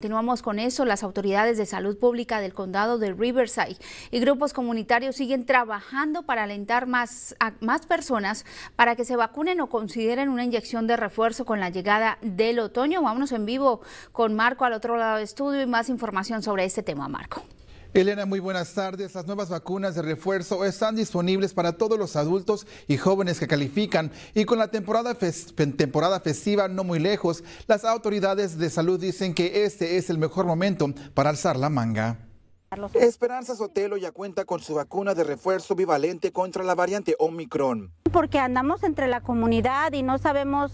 Continuamos con eso. Las autoridades de salud pública del condado de Riverside y grupos comunitarios siguen trabajando para alentar más a más personas para que se vacunen o consideren una inyección de refuerzo con la llegada del otoño. Vámonos en vivo con Marco al otro lado del estudio y más información sobre este tema, Marco. Elena, muy buenas tardes. Las nuevas vacunas de refuerzo están disponibles para todos los adultos y jóvenes que califican y con la temporada, temporada festiva no muy lejos, las autoridades de salud dicen que este es el mejor momento para alzar la manga. Esperanza Sotelo ya cuenta con su vacuna de refuerzo bivalente contra la variante Omicron. Porque andamos entre la comunidad y no sabemos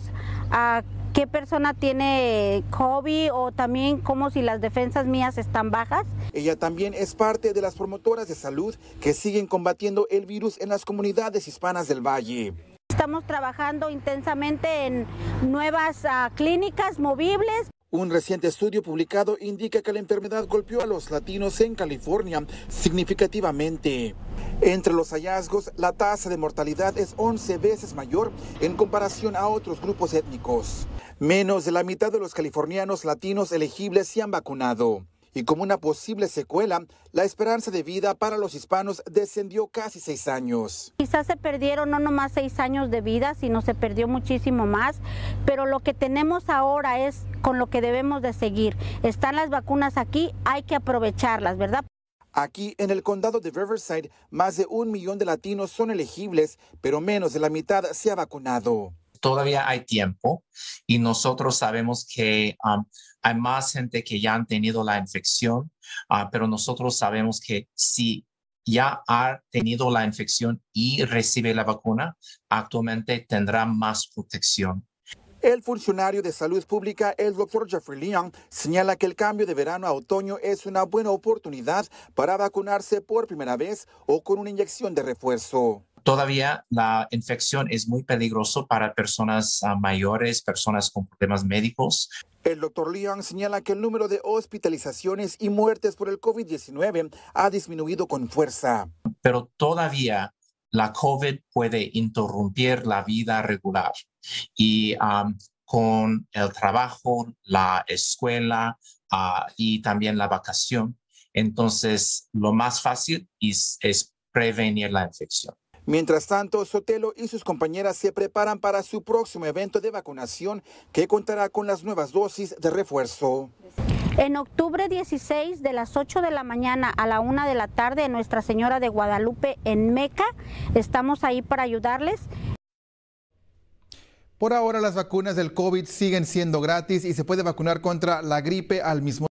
a ah, qué persona tiene COVID o también cómo si las defensas mías están bajas. Ella también es parte de las promotoras de salud que siguen combatiendo el virus en las comunidades hispanas del valle. Estamos trabajando intensamente en nuevas ah, clínicas movibles. Un reciente estudio publicado indica que la enfermedad golpeó a los latinos en California significativamente. Entre los hallazgos, la tasa de mortalidad es 11 veces mayor en comparación a otros grupos étnicos. Menos de la mitad de los californianos latinos elegibles se han vacunado. Y como una posible secuela, la esperanza de vida para los hispanos descendió casi seis años. Quizás se perdieron no nomás seis años de vida, sino se perdió muchísimo más, pero lo que tenemos ahora es con lo que debemos de seguir. Están las vacunas aquí, hay que aprovecharlas, ¿verdad? Aquí, en el condado de Riverside, más de un millón de latinos son elegibles, pero menos de la mitad se ha vacunado todavía hay tiempo y nosotros sabemos que um, hay más gente que ya han tenido la infección, ah, pero nosotros sabemos que si ya ha tenido la infección y recibe la vacuna, actualmente tendrá más protección. El funcionario de salud pública, el doctor Jeffrey Leon, señala que el cambio de verano a otoño es una buena oportunidad para vacunarse por primera vez o con una inyección de refuerzo todavía la infección es muy peligroso para personas ah, mayores, personas con problemas médicos. El doctor Leon señala que el número de hospitalizaciones y muertes por el COVID-19 ha disminuido con fuerza. Pero todavía la COVID puede interrumpir la vida regular y con el trabajo, la escuela ah, y también la vacación. Entonces, lo más fácil es prevenir la infección. Mientras tanto, Sotelo y sus compañeras se preparan para su próximo evento de vacunación que contará con las nuevas dosis de refuerzo. En octubre 16, de las 8 de la mañana a la 1 de la tarde, Nuestra Señora de Guadalupe, en Meca, estamos ahí para ayudarles. Por ahora, las vacunas del COVID siguen siendo gratis y se puede vacunar contra la gripe al mismo tiempo.